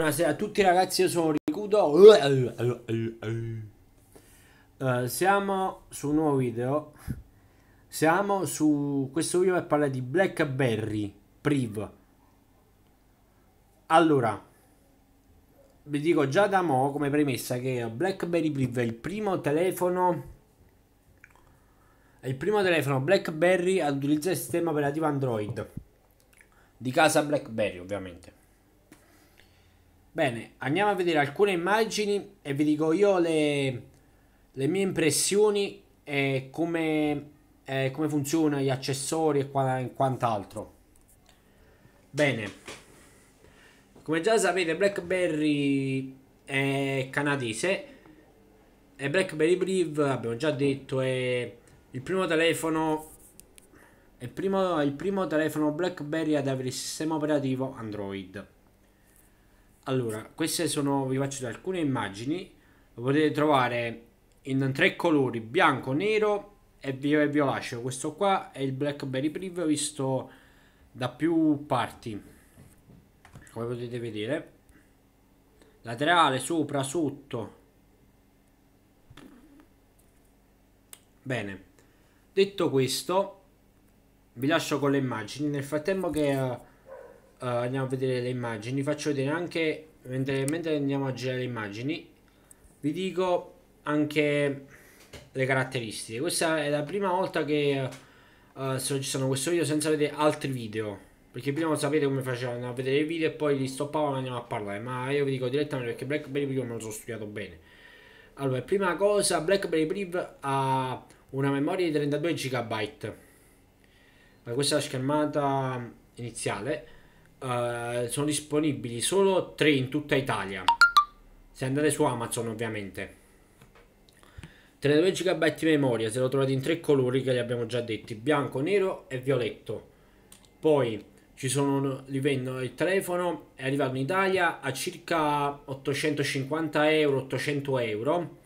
Buonasera a tutti ragazzi, io sono Ricudo. Uh, siamo su un nuovo video. Siamo su questo video per parlare di Blackberry Priv. Allora, vi dico già da mo come premessa che Blackberry Priv è il primo telefono è il primo telefono BlackBerry ad utilizzare il sistema operativo Android di casa BlackBerry, ovviamente. Bene, andiamo a vedere alcune immagini e vi dico io le, le mie impressioni e come, eh, come funzionano gli accessori e, quant'altro. Bene, come già sapete BlackBerry è canadese e BlackBerry Brive, abbiamo già detto, è il primo telefono il primo, il primo telefono BlackBerry ad avere il sistema operativo Android. Allora, queste sono, vi faccio alcune immagini, lo potete trovare in tre colori, bianco, nero e violaceo. Questo qua è il Blackberry Priv visto da più parti, come potete vedere. Laterale, sopra, sotto. Bene, detto questo, vi lascio con le immagini. Nel frattempo che eh, uh, andiamo a vedere le immagini faccio vedere anche mentre, mentre andiamo a girare le immagini vi dico anche le caratteristiche questa è la prima volta che uh, eh, eh, sto registrando questo video senza vedere altri video perché prima non sapete come facevano a vedere i video e poi li stoppavano e andiamo a parlare ma io vi dico direttamente perché Blackberry Priv me lo sono studiato bene allora prima cosa Blackberry Priv ha una memoria di 32 GB questa è la schermata iniziale eh, sono disponibili solo 3 in tutta Italia. Se andate su Amazon ovviamente. 32 GB di memoria, se lo trovate in tre colori che li abbiamo già detti, bianco, nero e violetto. Poi ci sono, li vendono il telefono, è arrivato in Italia a circa 850 euro, 800 euro.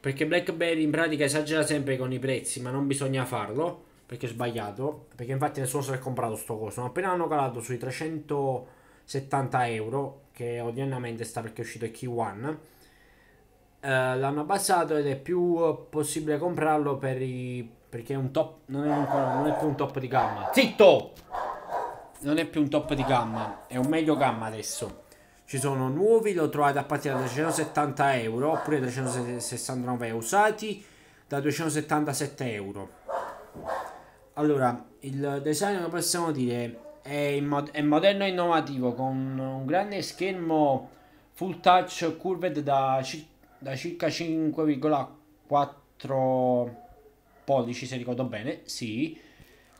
Perché BlackBerry in pratica esagera sempre con i prezzi, ma non bisogna farlo perché è sbagliato, perché infatti nessuno si è comprato sto coso, ma appena hanno calato sui 370 euro, che odiernamente sta perché è uscito il Key One, eh, l'hanno abbassato ed è più possibile comprarlo per i, perché è un top, non è, ancora, non è più un top di gamma. Zitto! Non è più un top di gamma, è un medio gamma adesso. Ci sono nuovi, lo trovate a partire da 370 euro, oppure 369 usati da 277 euro. Allora, il design lo possiamo dire è, mod- è moderno e innovativo con un grande schermo full touch curved da, cir- da circa 5,4 pollici se ricordo bene, sì,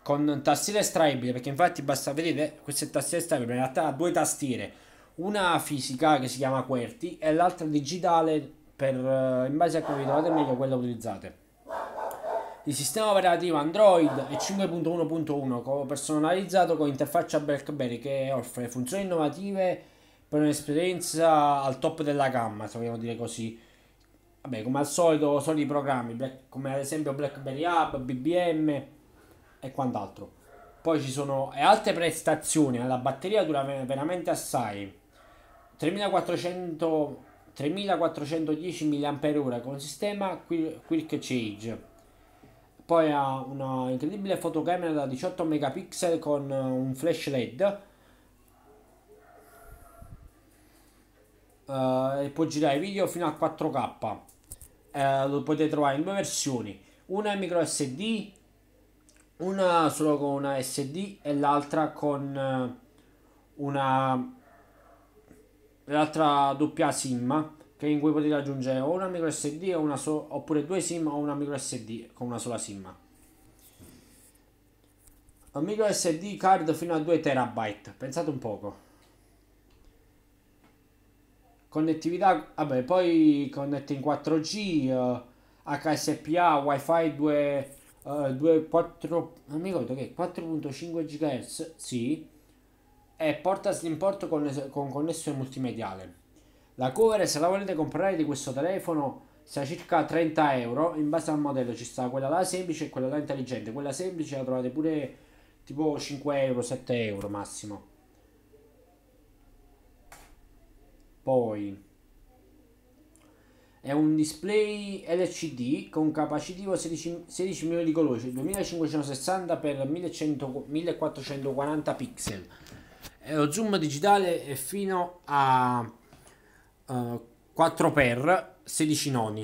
con tastiere estraibile perché infatti basta vedere queste tastiere estraibili, in realtà ha due tastiere, una fisica che si chiama QWERTY e l'altra digitale per, eh, in base a come vi trovate meglio quella utilizzate. Il sistema operativo Android e 5.1.1 co- personalizzato con interfaccia BlackBerry che offre funzioni innovative per un'esperienza al top della gamma, se vogliamo dire così. Vabbè, come al solito, sono i programmi, come ad esempio BlackBerry App, BBM e quant'altro. Poi ci sono altre prestazioni, la batteria dura veramente assai. 3400 3410 mAh con sistema Quick Change poi ha una incredibile fotocamera da 18 megapixel con eh, un flash LED. Uh, e può girare video fino a 4K. Uh, eh, lo potete trovare in due versioni, una micro SD, una solo con una SD e l'altra con una l'altra doppia SIM che in cui potete aggiungere o una micro SD o una so- oppure due SIM o una micro SD con una sola SIM. Un micro SD card fino a 2 terabyte, pensate un poco. Connettività, vabbè, poi connette in 4G, eh, HSPA, WiFi 2 Uh, 2, 4, non mi ricordo che 4.5 GHz, sì, e porta slim port con, con connessione multimediale. La cover se la volete comprare di questo telefono sta circa 30 euro, in base al modello ci sta quella là semplice e quella là intelligente, quella semplice la trovate pure tipo 5 euro, 7 euro massimo. Poi è un display LCD con capacitivo 16, 16 milioni di colori, 2560 x 1440 pixel. E lo zoom digitale è fino a 4 eh, per 16 noni.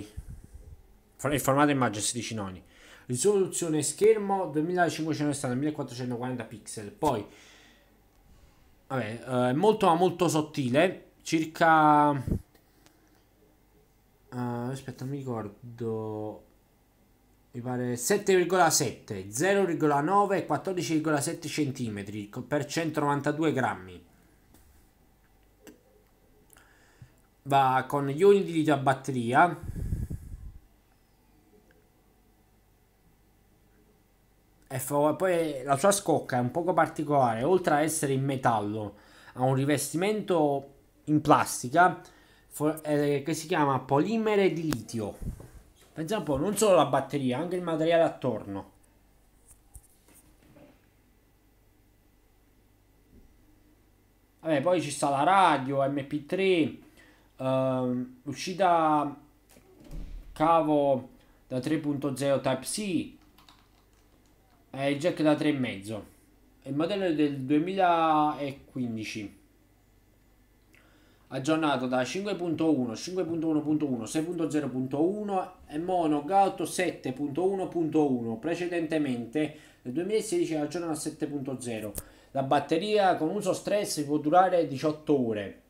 Il formato immagine 16 noni. Risoluzione schermo 2560-1440 pixel. Poi vabbè, eh, è molto ma molto sottile, circa uh, aspetta, mi ricordo mi pare 7,7, 0,9 14,7 cm per 192 grammi. va con gli ioni di litio a batteria e poi la sua scocca è un poco particolare oltre a essere in metallo ha un rivestimento in plastica eh, che si chiama polimere di litio pensiamo un po' non solo la batteria anche il materiale attorno Vabbè, poi ci sta la radio, MP3, uh, uscita cavo da 3.0 Type-C e il jack da 3,5 il modello è del 2015 aggiornato da 5.1, 5.1.1, 6.0.1 e Mono Gauto 7.1.1 precedentemente nel 2016 aggiornato a 7.0 la batteria con uso stress può durare 18 ore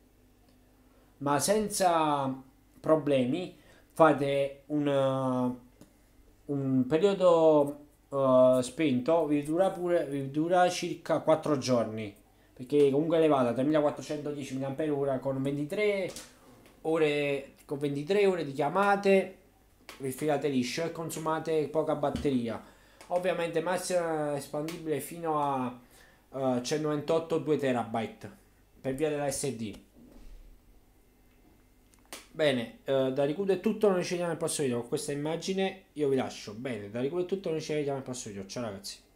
ma senza problemi fate un, uh, un periodo uh, spento, vi dura, pure, vi dura circa 4 giorni, perché comunque è elevata, 3410 mAh con 23 ore, con 23 ore di chiamate, vi filate liscio e consumate poca batteria. Ovviamente massima espandibile fino a uh, 128 2 terabyte per via della SD. Bene, eh, da Ricudo è tutto, noi ci vediamo nel prossimo video. Con questa immagine io vi lascio. Bene, da Ricudo è tutto, noi ci vediamo nel prossimo video. Ciao ragazzi.